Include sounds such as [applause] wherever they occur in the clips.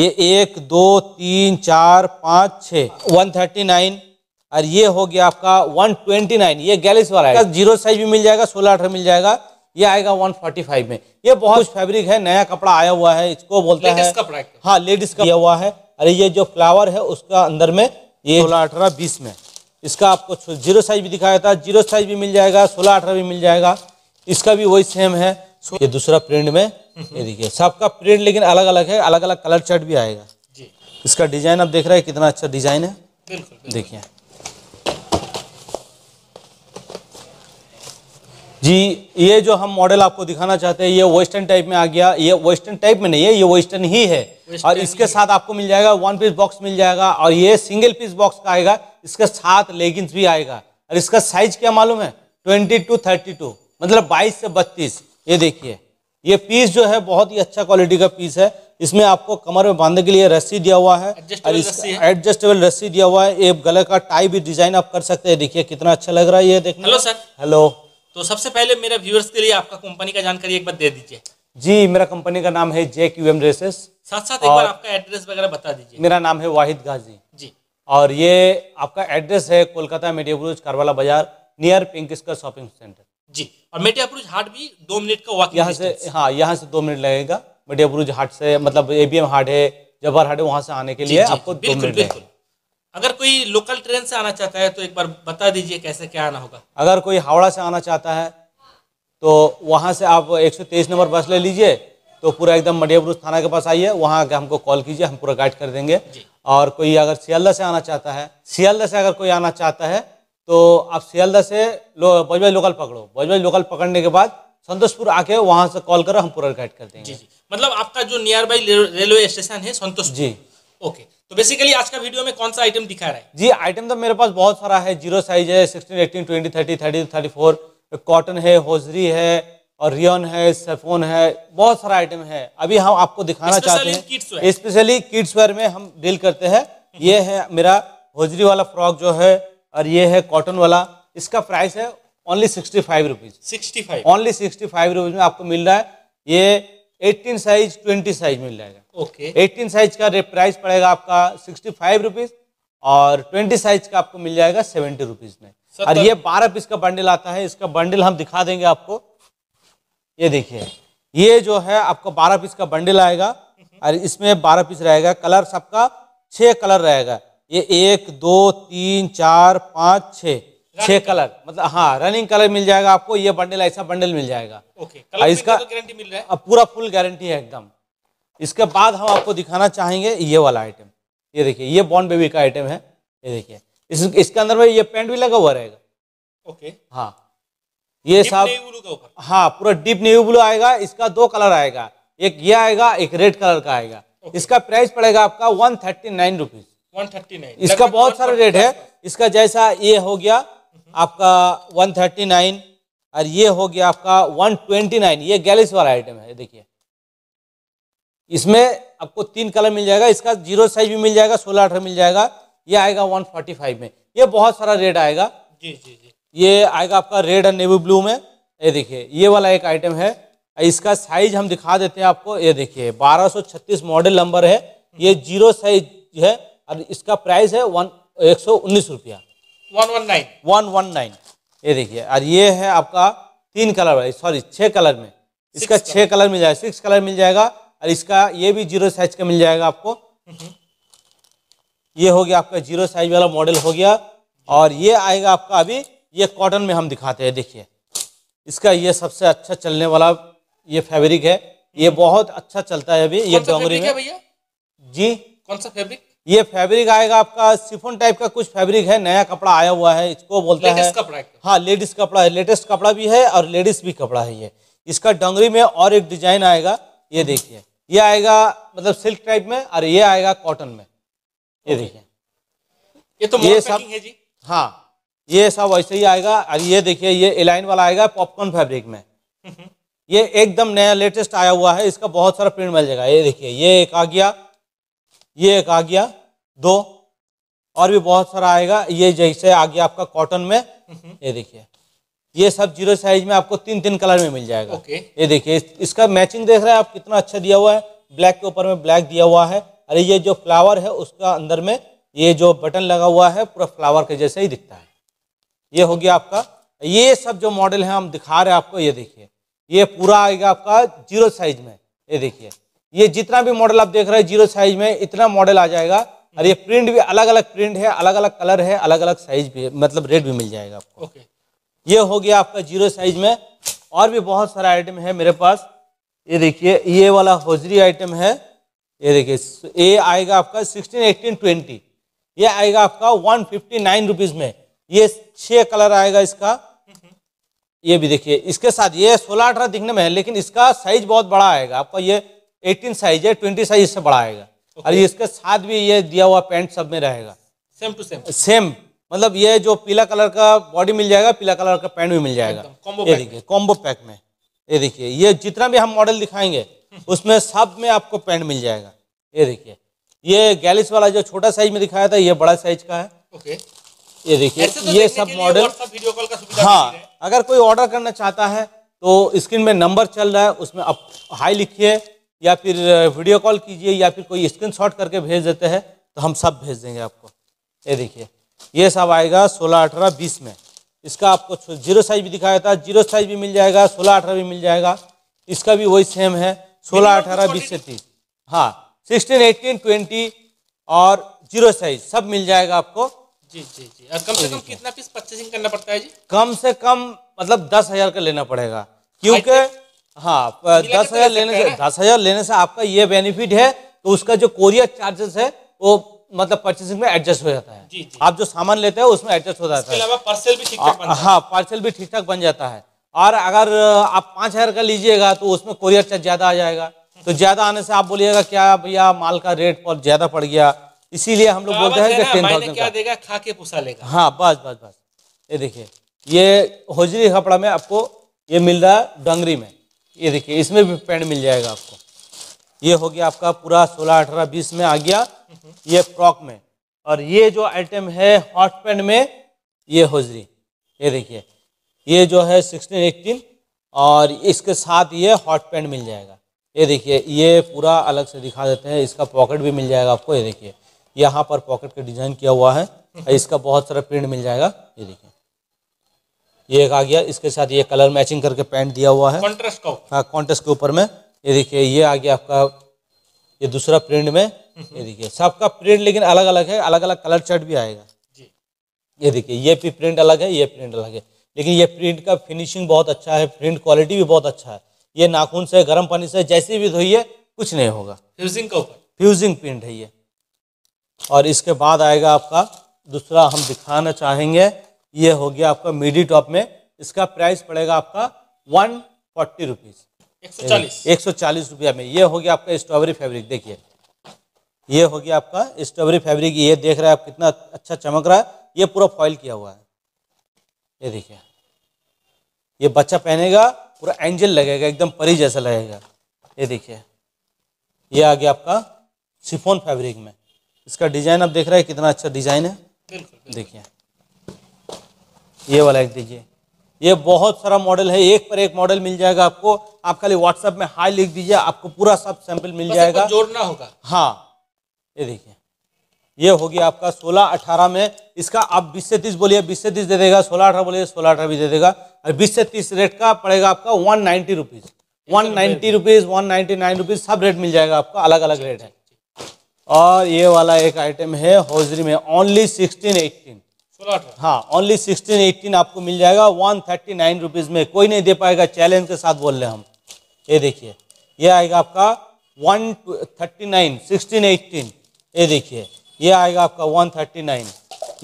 ये एक दो तीन चार पाँच छः वन थर्टी नाइन और ये हो गया आपका वन ट्वेंटी नाइन ये गैलिस वाला है जीरो साइज भी मिल जाएगा सोलह अठारह मिल जाएगा ये आएगा वन फोर्टी फाइव में ये बहुत फैब्रिक है नया कपड़ा आया हुआ है इसको बोलते हैं हाँ लेडीज का हुआ है अरे ये जो फ्लावर है उसका अंदर में ये सोलह अठारह बीस में इसका आपको जीरो साइज भी दिखाया था जीरो साइज भी मिल जाएगा सोलह अठारह भी मिल जाएगा इसका भी वही सेम है ये दूसरा प्रिंट में ये देखिए सबका प्रिंट लेकिन अलग अलग है अलग अलग कलर चार्ट भी आएगा जी इसका डिजाइन आप देख रहे हैं कितना अच्छा डिजाइन है बिल्कुल देखिए जी ये जो हम मॉडल आपको दिखाना चाहते हैं ये वेस्टर्न टाइप में आ गया ये वेस्टर्न टाइप में नहीं है ये वेस्टर्न ही है और इसके साथ आपको मिल जाएगा वन पीस बॉक्स मिल जाएगा और ये सिंगल पीस बॉक्स का आएगा इसके साथ लेगिंग्स भी आएगा और इसका साइज क्या मालूम है ट्वेंटी टू थर्टी टू मतलब बाईस से बत्तीस ये देखिए ये पीस जो है बहुत ही अच्छा क्वालिटी का पीस है इसमें आपको कमर में बांधने के लिए रस्सी दिया हुआ है एडजस्टेबल रस्सी दिया हुआ है एक गले का टाई भी डिजाइन आप कर सकते हैं देखिए कितना अच्छा लग रहा है ये देखना हेलो सर हेलो तो सबसे पहले मेरे व्यूअर्स के लिए आपका कंपनी का जानकारी एक बार दे दीजिए जी मेरा कंपनी का नाम है जे क्यू एम ड्रेसेस साथ साथ एक बार आपका एड्रेस वगैरह बता दीजिए मेरा नाम है वाहिद गाजी जी और ये आपका एड्रेस है कोलकाता मीडिया ब्रुज कारवाला बाजार नियर पिंक स्कर शॉपिंग सेंटर जी और मेटिया ब्रुज हाट भी दो मिनट का वॉक यहाँ से हाँ यहाँ से दो मिनट लगेगा मेटिया ब्रुज हाट से मतलब ए बी एम हाट है जबर हाट है वहाँ से आने के लिए आपको दो मिनट लगेगा अगर कोई लोकल ट्रेन से आना चाहता है तो एक बार बता दीजिए कैसे क्या आना होगा अगर कोई हावड़ा से आना चाहता है तो वहाँ से आप तेईस नंबर बस ले लीजिए तो पूरा एकदम मडिया ब्रुज थाना के पास आइए वहाँ आके हमको कॉल कीजिए हम पूरा गाइड कर देंगे और कोई अगर सियालदा से आना चाहता है सियालदा से अगर कोई आना चाहता है तो आप सियालदा से लो, बजबाई लोकल पकड़ो बजबाई लोकल पकड़ने के बाद संतोषपुर आके वहाँ से कॉल करो हम पूरा गाइड कर देंगे जी जी मतलब आपका जो नियर बाई रेलवे स्टेशन है संतोष जी ओके तो बेसिकली आज का वीडियो में कौन सा आइटम दिखा रहा है जी आइटम तो मेरे पास बहुत सारा है जीरो साइज है sixteen eighteen twenty thirty thirty thirty four cotton है होजरी है और रियन है सेफोन है बहुत सारा आइटम है अभी हम आपको दिखाना चाहते हैं स्पेशली किड्स वेयर में हम डील करते हैं ये है मेरा होजरी वाला फ्रॉक जो है और ये है कॉटन वाला इसका प्राइस है only sixty five rupees sixty five only sixty five rupees में आपको मिल रहा है ये एटीन साइज ट्वेंटी साइज मिल जाएगा ओके एटीन साइज का प्राइस पड़ेगा आपका सिक्सटी फाइव रुपीज और ट्वेंटी साइज का आपको मिल जाएगा सेवेंटी रुपीज में और ये बारह पीस का बंडल आता है इसका बंडल हम दिखा देंगे आपको ये देखिए ये जो है आपको बारह पीस का बंडल आएगा हम्म। और इसमें बारह पीस रहेगा कलर सबका छह कलर रहेगा ये एक दो तीन चार पाँच छ छह कलर मतलब हाँ रनिंग कलर मिल जाएगा आपको ये बंडल ऐसा बंडल मिल जाएगा ओके कलर इसका गारंटी तो मिल रहा है हाँ, पूरा फुल गारंटी है एकदम इसके बाद हम आपको दिखाना चाहेंगे ये वाला आइटम ये देखिए ये बॉन्ड बेबी का आइटम है ये देखिए इस, इसके अंदर में ये पेंट भी लगा हुआ रहेगा ओके हाँ ये सब हाँ पूरा डीप नेवी ब्लू आएगा इसका दो कलर आएगा एक ये आएगा एक रेड कलर का आएगा इसका प्राइस पड़ेगा आपका वन थर्टी नाइन रुपीज़ 139 इसका बहुत सारा रेट है इसका जैसा ये हो गया आपका 139 और ये हो गया आपका 129 ये गैलिस वाला आइटम है देखिए इसमें आपको तीन कलर मिल जाएगा इसका जीरो साइज भी मिल जाएगा सोलह अठारह मिल जाएगा ये आएगा 145 में ये बहुत सारा रेड आएगा जी जी जी ये आएगा आपका रेड और नेवी ब्लू में ये देखिए ये वाला एक आइटम है इसका साइज हम दिखा देते हैं आपको ये देखिए 1236 मॉडल नंबर है ये जीरो साइज है और इसका प्राइस है वन एक सौ उन्नीस रुपया one one nine one one nine ये देखिए और ये है आपका तीन कलर वाली सॉरी छः कलर में इसका छः कलर मिल जाएगा सिक्स कलर मिल जाएगा और इसका ये भी जीरो साइज का मिल जाएगा आपको हम्म। ये हो गया आपका जीरो साइज वाला मॉडल हो गया और ये आएगा आपका अभी ये कॉटन में हम दिखाते हैं देखिए इसका ये सबसे अच्छा चलने वाला ये फैब्रिक है ये हम्म। बहुत अच्छा चलता है अभी ये डोंगरी में भैया जी कौन सा फैब्रिक ये फैब्रिक आएगा आपका सिफोन टाइप का कुछ फैब्रिक है नया कपड़ा आया हुआ है इसको बोलते हैं हाँ लेडीज कपड़ा है लेटेस्ट कपड़ा भी है और लेडीज भी कपड़ा है ये इसका डंगरी में और एक डिजाइन आएगा ये देखिए ये आएगा मतलब सिल्क टाइप में और ये आएगा कॉटन में ये देखिए ये तो ये सब है जी हाँ ये सब ऐसे ही आएगा और ये देखिए ये एलाइन वाला आएगा पॉपकॉर्न फैब्रिक में हम्म। ये एकदम नया लेटेस्ट आया हुआ है इसका बहुत सारा प्रिंट मिल जाएगा ये देखिए ये एक आ गया ये एक आ गया दो और भी बहुत सारा आएगा ये जैसे आ गया आपका कॉटन में हम्म। ये देखिए ये सब जीरो साइज में आपको तीन तीन कलर में मिल जाएगा ओके ये देखिए इसका मैचिंग देख रहे हैं आप कितना अच्छा दिया हुआ है ब्लैक के ऊपर में ब्लैक दिया हुआ है अरे ये जो फ्लावर है उसका अंदर में ये जो बटन लगा हुआ है पूरा फ्लावर के जैसे ही दिखता है ये हो गया आपका ये सब जो मॉडल है हम दिखा रहे हैं आपको ये देखिए ये पूरा आएगा आपका जीरो साइज में ये देखिए ये जितना भी मॉडल आप देख रहे हैं जीरो साइज में इतना मॉडल आ जाएगा और ये प्रिंट भी अलग अलग प्रिंट है अलग अलग कलर है अलग अलग साइज भी है मतलब रेट भी मिल जाएगा आपको ओके ये हो गया आपका जीरो साइज में और भी बहुत सारा आइटम है मेरे पास ये देखिए ये वाला होजरी आइटम है ये देखिए ये आएगा आपका सिक्सटीन एटीन ट्वेंटी ये आएगा आपका वन फिफ्टी नाइन रुपीज़ में ये छह कलर आएगा इसका ये भी देखिए इसके साथ ये सोलह अठारह दिखने में है लेकिन इसका साइज बहुत बड़ा आएगा आपका ये 18 साइज है 20 साइज से बड़ा आएगा okay. और इसके साथ भी ये दिया हुआ पैंट सब में रहेगा सेम टू सेम सेम मतलब ये जो पीला कलर का बॉडी मिल जाएगा पीला कलर का पैंट भी मिल जाएगा कॉम्बो ये देखिए कॉम्बो पैक में ये देखिए ये जितना भी हम मॉडल दिखाएंगे [laughs] उसमें सब में आपको पैंट मिल जाएगा ये देखिए ये गैलिस वाला जो छोटा साइज में दिखाया था ये बड़ा साइज का है ओके ये देखिए तो ये सब मॉडल हाँ अगर कोई ऑर्डर करना चाहता है तो स्क्रीन में नंबर चल रहा है उसमें आप हाई लिखिए या फिर वीडियो कॉल कीजिए या फिर कोई स्क्रीनशॉट करके भेज देते हैं तो हम सब भेज देंगे आपको ये देखिए ये सब आएगा सोलह अठारह बीस में इसका आपको जीरो साइज भी दिखाया था जीरो साइज भी मिल जाएगा सोलह अठारह भी मिल जाएगा इसका भी वही सेम है सोलह अठारह बीस से तीस हाँ सिक्सटीन एटीन ट्वेंटी और जीरो साइज सब मिल जाएगा आपको जी जी जी और कम से कम कितना पीस परचेसिंग करना पड़ता है जी कम से कम मतलब दस हजार का लेना पड़ेगा क्योंकि हाँ तो दस हजार लेने से दस हजार लेने से आपका ये बेनिफिट है तो उसका जो कोरियर चार्जेस है वो मतलब परचेसिंग में एडजस्ट हो जाता है जी, जी। आप जो सामान लेते हैं उसमें एडजस्ट हो जाता है पार्सल भी ठीक हाँ पार्सल भी ठीक ठाक बन जाता है और अगर आप पाँच हजार का लीजिएगा तो उसमें कोरियर चार्ज ज़्यादा आ जाएगा तो ज़्यादा आने से आप बोलिएगा क्या भैया माल का रेट ज़्यादा पड़ गया इसीलिए हम लोग तो बोलते हैं कि टेन थाउजेंड क्या देगा खा के पुसा लेगा हाँ बस बस बस ये देखिए ये होजरी कपड़ा में आपको ये मिल रहा है डंगरी में ये देखिए इसमें भी पेंट मिल जाएगा आपको ये हो गया आपका पूरा सोलह अठारह बीस में आ गया ये फ्रॉक में और ये जो आइटम है हॉट पेंट में ये होजरी ये देखिए ये जो है सिक्सटीन एट्टीन और इसके साथ ये हॉट पैंट मिल जाएगा ये देखिए ये पूरा अलग से दिखा देते हैं इसका पॉकेट भी मिल जाएगा आपको ये देखिए यहाँ पर पॉकेट का डिजाइन किया हुआ है इसका बहुत सारा प्रिंट मिल जाएगा ये देखिए ये एक आ गया इसके साथ ये कलर मैचिंग करके पैंट दिया हुआ है कॉन्ट्रेस्ट का हाँ के ऊपर में ये देखिए ये आ गया आपका ये दूसरा प्रिंट में हम्म। ये देखिए सबका प्रिंट लेकिन अलग अलग है अलग अलग कलर चार्ट भी आएगा जी ये देखिए ये भी प्रिंट अलग है ये प्रिंट अलग है लेकिन ये प्रिंट का फिनिशिंग बहुत अच्छा है प्रिंट क्वालिटी भी बहुत अच्छा है ये नाखून से गर्म पानी से जैसे भी धोइए कुछ नहीं होगा फ्यूजिंग का ऊपर फ्यूजिंग प्रिंट है ये और इसके बाद आएगा आपका दूसरा हम दिखाना चाहेंगे ये हो गया आपका मिडी टॉप में इसका प्राइस पड़ेगा आपका वन फोर्टी रुपीज एक सौ चालीस रुपया में ये हो गया आपका स्ट्रॉबेरी फैब्रिक देखिए ये हो गया आपका स्ट्रॉबेरी फैब्रिक ये देख रहे हैं आप कितना अच्छा चमक रहा है ये पूरा फॉइल किया हुआ है ये देखिए ये बच्चा पहनेगा पूरा एंजल लगेगा एकदम परी जैसा लगेगा ये देखिए ये आ गया आपका सिफोन फैब्रिक में इसका डिजाइन आप देख रहे हैं कितना अच्छा डिजाइन है देखिए ये वाला एक दीजिए ये बहुत सारा मॉडल है एक पर एक मॉडल मिल जाएगा आपको आप खाली व्हाट्सएप में हाई लिख दीजिए आपको पूरा सब सैंपल मिल जाएगा जोड़ना होगा हाँ ये देखिए ये होगी आपका 16 18 में इसका आप 20 से 30 बोलिए 20 से 30 दे देगा 16 अठारह बोलिए 16 अठारह भी दे देगा और 20 से 30 रेट का पड़ेगा आपका one ninety rupees one ninety rupees one ninety nine rupees सब रेट मिल जाएगा आपका अलग अलग रेट है और ये वाला एक आइटम है हौजरी में ओनली सिक्सटीन एट्टीन हाँ ओनली सिक्सटीन एटीन आपको मिल जाएगा वन थर्टी नाइन रुपीज में कोई नहीं दे पाएगा चैलेंज के साथ बोल रहे हम ये देखिए ये आएगा आपका one thirty nine sixteen eighteen ये देखिए ये आएगा आपका वन थर्टी नाइन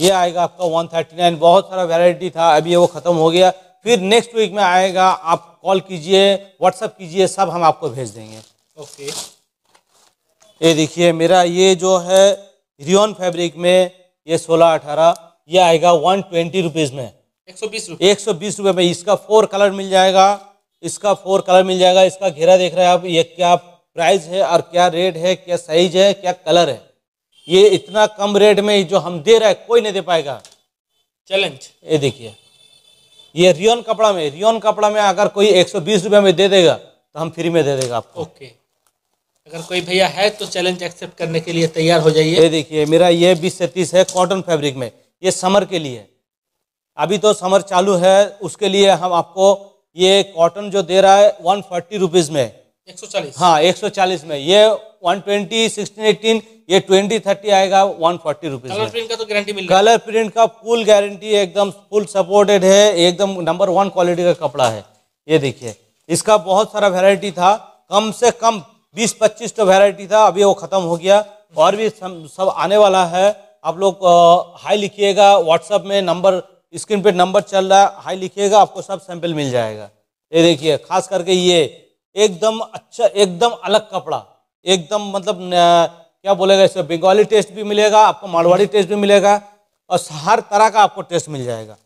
ये आएगा आपका वन थर्टी नाइन बहुत सारा वेराइटी था अभी वो ख़त्म हो गया फिर नेक्स्ट वीक में आएगा आप कॉल कीजिए व्हाट्सअप कीजिए सब हम आपको भेज देंगे ओके ये देखिए मेरा ये जो है रियोन फैब्रिक में ये सोलह अठारह ये आएगा वन ट्वेंटी रुपीज़ में एक सौ बीस एक सौ बीस रुपये में इसका फोर कलर मिल जाएगा इसका फोर कलर मिल जाएगा इसका घेरा देख रहे हैं आप ये क्या प्राइस है और क्या रेट है क्या साइज है क्या कलर है ये इतना कम रेट में जो हम दे रहे हैं कोई नहीं दे पाएगा चैलेंज ये देखिए ये रियोन कपड़ा में रियोन कपड़ा में अगर कोई एक सौ बीस में दे देगा तो हम फ्री में दे देगा आपको ओके अगर कोई भैया है तो चैलेंज एक्सेप्ट करने के लिए तैयार हो जाइए ये देखिए मेरा ये बीस से तीस है कॉटन फैब्रिक में ये समर के लिए अभी तो समर चालू है उसके लिए हम आपको ये कॉटन जो दे रहा है वन फोर्टी रुपीज़ में चालीस हाँ चालीस में ये ट्वेंटी सिक्सटीन एटीन ये ट्वेंटी थर्टी आएगा one forty rupees colour print का तो गारंटी मिल कलर प्रिंट का फुल गारंटी एकदम फुल सपोर्टेड है एकदम नंबर वन क्वालिटी का कपड़ा है ये देखिए इसका बहुत सारा वेराइटी था कम से कम बीस पच्चीस तो वेराइटी था अभी वो खत्म हो गया और भी सब आने वाला है आप लोग हाई लिखिएगा व्हाट्सअप में नंबर स्क्रीन पे नंबर चल रहा है हाई लिखिएगा आपको सब सैंपल मिल जाएगा ये देखिए खास करके ये एकदम अच्छा एकदम अलग कपड़ा एकदम मतलब क्या बोलेगा इसमें बंगाली टेस्ट भी मिलेगा आपको मारवाड़ी टेस्ट भी मिलेगा और हर तरह का आपको टेस्ट मिल जाएगा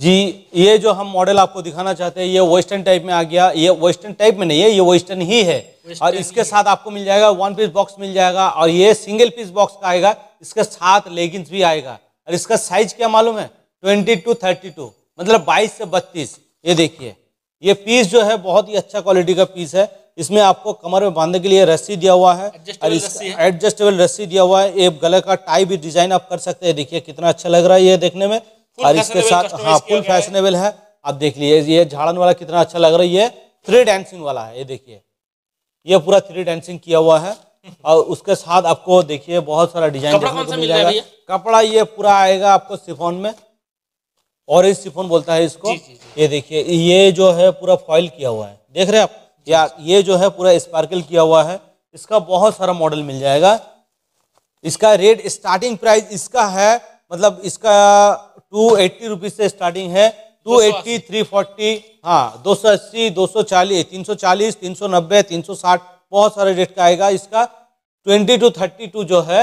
जी ये जो हम मॉडल आपको दिखाना चाहते हैं ये वेस्टर्न टाइप में आ गया ये वेस्टर्न टाइप में नहीं है ये वेस्टर्न ही है और इसके साथ आपको मिल जाएगा वन पीस बॉक्स मिल जाएगा और ये सिंगल पीस बॉक्स का आएगा इसके साथ लेगिंग्स भी आएगा और इसका साइज क्या मालूम है ट्वेंटी टू थर्टी टू मतलब बाईस से बत्तीस ये देखिए ये पीस जो है बहुत ही अच्छा क्वालिटी का पीस है इसमें आपको कमर में बांधने के लिए रस्सी दिया हुआ है और एडजस्टेबल रस्सी दिया हुआ है ये गले का टाई भी डिजाइन आप कर सकते हैं देखिए कितना अच्छा लग रहा है ये देखने में और इसके साथ हाँ फुल फैशनेबल है आप देख लीजिए ये झाड़न वाला कितना अच्छा लग रहा है ये थ्री डांसिंग वाला है ये देखिए ये पूरा थ्री डांसिंग किया हुआ है और उसके साथ आपको देखिए बहुत सारा डिजाइन देखने को मिल जाएगा कपड़ा ये पूरा आएगा आपको सिफोन में और इस सिफोन बोलता है इसको जी, जी, जी। ये देखिए ये जो है पूरा फॉइल किया हुआ है देख रहे हैं आप या ये जो है पूरा स्पार्कल किया हुआ है इसका बहुत सारा मॉडल मिल जाएगा इसका रेट स्टार्टिंग प्राइस इसका है मतलब इसका टू एट्टी रुपीज से स्टार्टिंग है टू एट्टी थ्री फोर्टी हाँ दो सौ अस्सी दो सौ चालीस तीन सौ चालीस तीन सौ नब्बे तीन सौ साठ बहुत सारे रेट का आएगा इसका ट्वेंटी टू थर्टी टू जो है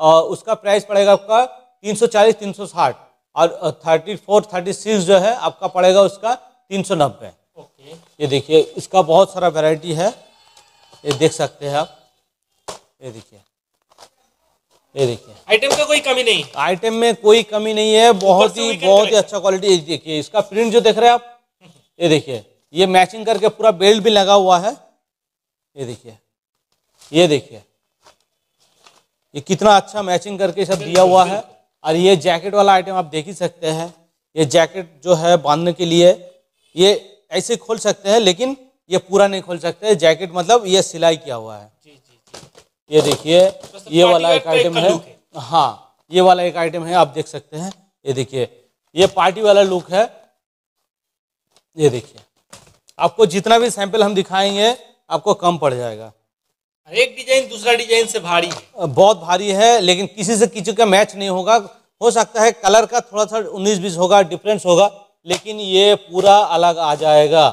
आ, उसका प्राइस पड़ेगा आपका तीन सौ चालीस तीन सौ साठ और थर्टी फोर थर्टी सिक्स जो है आपका पड़ेगा उसका तीन सौ नब्बे ये देखिए इसका बहुत सारा वैरायटी है ये देख सकते हैं आप ये देखिए ये देखिए आइटम का कोई कमी नहीं आइटम में कोई कमी नहीं है बहुत ही बहुत ही अच्छा क्वालिटी देखिए इसका प्रिंट जो देख रहे हैं आप ये देखिए ये मैचिंग करके पूरा बेल्ट भी लगा हुआ है ये देखिए ये देखिए ये कितना अच्छा मैचिंग करके सब दिया हुआ है और ये जैकेट वाला आइटम आप देख ही सकते हैं ये जैकेट जो है बांधने के लिए ये ऐसे खोल सकते हैं लेकिन ये पूरा नहीं खोल सकते जैकेट मतलब ये सिलाई किया हुआ है ये देखिए तो ये वाला एक आइटम है हाँ ये वाला एक आइटम है आप देख सकते हैं ये देखिए ये पार्टी वाला लुक है ये देखिए आपको जितना भी सैंपल हम दिखाएंगे आपको कम पड़ जाएगा एक डिजाइन दूसरा डिजाइन से भारी है बहुत भारी है लेकिन किसी से किसी का मैच नहीं होगा हो सकता है कलर का थोड़ा सा उन्नीस बीस होगा डिफरेंस होगा लेकिन ये पूरा अलग आ जाएगा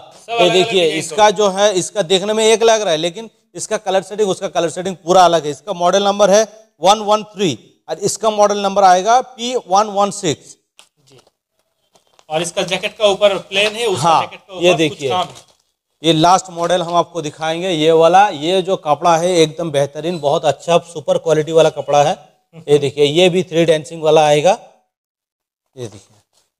ये देखिए इसका जो है इसका देखने में एक लग रहा है लेकिन इसका कलर सेटिंग उसका कलर सेटिंग पूरा अलग है इसका मॉडल नंबर है वन वन थ्री और इसका मॉडल नंबर आएगा पी वन वन सिक्स और इसका जैकेट का ऊपर प्लेन है उसका हाँ, जैकेट का ये देखिए ये लास्ट मॉडल हम आपको दिखाएंगे ये वाला ये जो कपड़ा है एकदम बेहतरीन बहुत अच्छा सुपर क्वालिटी वाला कपड़ा है ये देखिए ये भी थ्री डेंसिंग वाला आएगा ये देखिए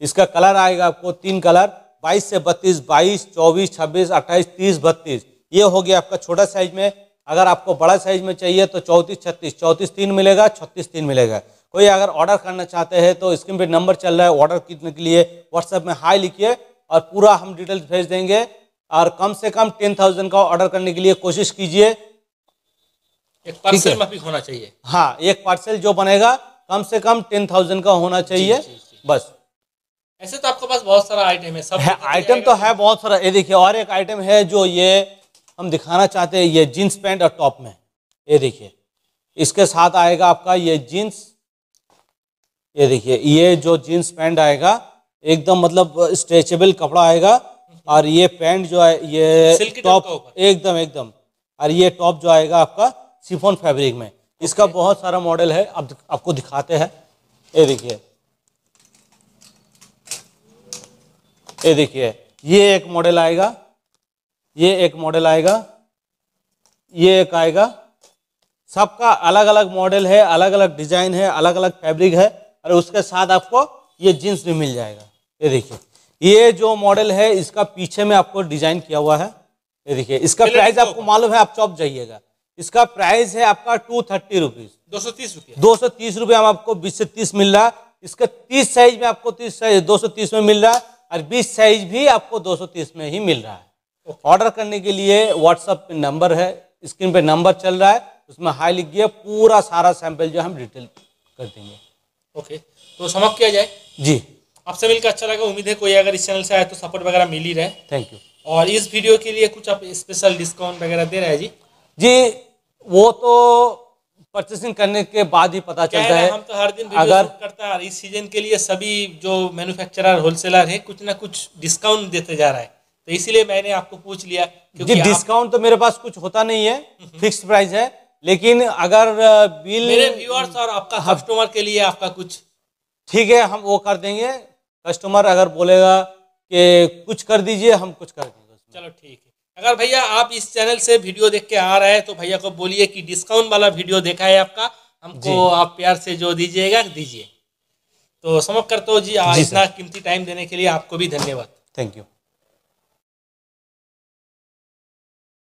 इसका कलर आएगा आपको तीन कलर 22 से 32, 22, 24, 26, 28, 30, 32 ये हो गया आपका छोटा साइज में अगर आपको बड़ा साइज में चाहिए तो चौंतीस छत्तीस चौंतीस तीन मिलेगा छत्तीस तीन मिलेगा कोई अगर ऑर्डर करना चाहते हैं तो स्क्रीन पे नंबर चल रहा है ऑर्डर करने के लिए व्हाट्सएप में हाई लिखिए और पूरा हम डिटेल्स भेज देंगे और कम से कम टेन थाउजेंड का ऑर्डर करने के लिए कोशिश कीजिए एक पार्सल माफिक होना चाहिए हाँ एक पार्सल जो बनेगा कम से कम टेन थाउजेंड का होना चाहिए जी, जी, जी। बस ऐसे तो आपके पास बहुत सारा आइटम है सब आइटम तो है बहुत सारा ये देखिए और एक आइटम है जो ये हम दिखाना चाहते हैं ये जीन्स पैंट और टॉप में ये देखिए इसके साथ आएगा आपका ये जीन्स ये देखिए ये जो जीन्स पैंट आएगा एकदम मतलब स्ट्रेचेबल कपड़ा आएगा और ये पैंट जो है ये टॉप एकदम एकदम और ये टॉप जो आएगा आपका सिफोन फैब्रिक में इसका बहुत सारा मॉडल है आप आपको दिखाते हैं ये देखिए ये देखिए ये एक मॉडल आएगा ये एक मॉडल आएगा ये एक आएगा सबका अलग अलग मॉडल है अलग अलग डिजाइन है अलग अलग फैब्रिक है और उसके साथ आपको ये जीन्स भी मिल जाएगा ये देखिए ये जो मॉडल है इसका पीछे में आपको डिजाइन किया हुआ है ये देखिए इसका प्राइस आपको मालूम है आप चौप जाइएगा इसका प्राइस है आपका टू थर्टी रुपीज दो सौ तीस रुपये दो तीस हम आपको बीस से तीस मिल रहा है इसका तीस साइज में आपको तीस साइज दो तीस में मिल रहा है और बीस साइज भी आपको दो सौ तीस में ही मिल रहा है ऑर्डर करने के लिए व्हाट्सअप पे नंबर है स्क्रीन पे नंबर चल रहा है उसमें हाई लिख दिया पूरा सारा सैंपल जो हम डिटेल कर देंगे ओके तो समाप्त किया जाए जी आपसे मिलकर अच्छा लगा उम्मीद है कोई अगर इस चैनल से आए तो सपोर्ट वगैरह मिल ही रहे थैंक यू और इस वीडियो के लिए कुछ आप स्पेशल डिस्काउंट वगैरह दे रहे हैं जी जी वो तो परचेसिंग करने के बाद ही पता चलता है हम तो हर दिन अगर करता है इस सीजन के लिए सभी जो मैन्युफैक्चरर होलसेलर है कुछ ना कुछ डिस्काउंट देते जा रहा है इसलिए तो इसीलिए मैंने आपको पूछ लिया क्योंकि डिस्काउंट आप... तो मेरे पास कुछ होता नहीं है फिक्स प्राइस है लेकिन अगर बिल uh, मेरे व्यूअर्स और आपका कस्टमर हाँ। के लिए आपका कुछ ठीक है हम वो कर देंगे कस्टमर अगर बोलेगा कि कुछ कर दीजिए हम कुछ कर देंगे चलो ठीक है अगर भैया आप इस चैनल से वीडियो देख के आ रहे हैं तो भैया को बोलिए कि डिस्काउंट वाला वीडियो देखा है आपका हमको आप प्यार से जो दीजिएगा दीजिए तो समझ करते हो जी, जी इतना कीमती टाइम देने के लिए आपको भी धन्यवाद थैंक यू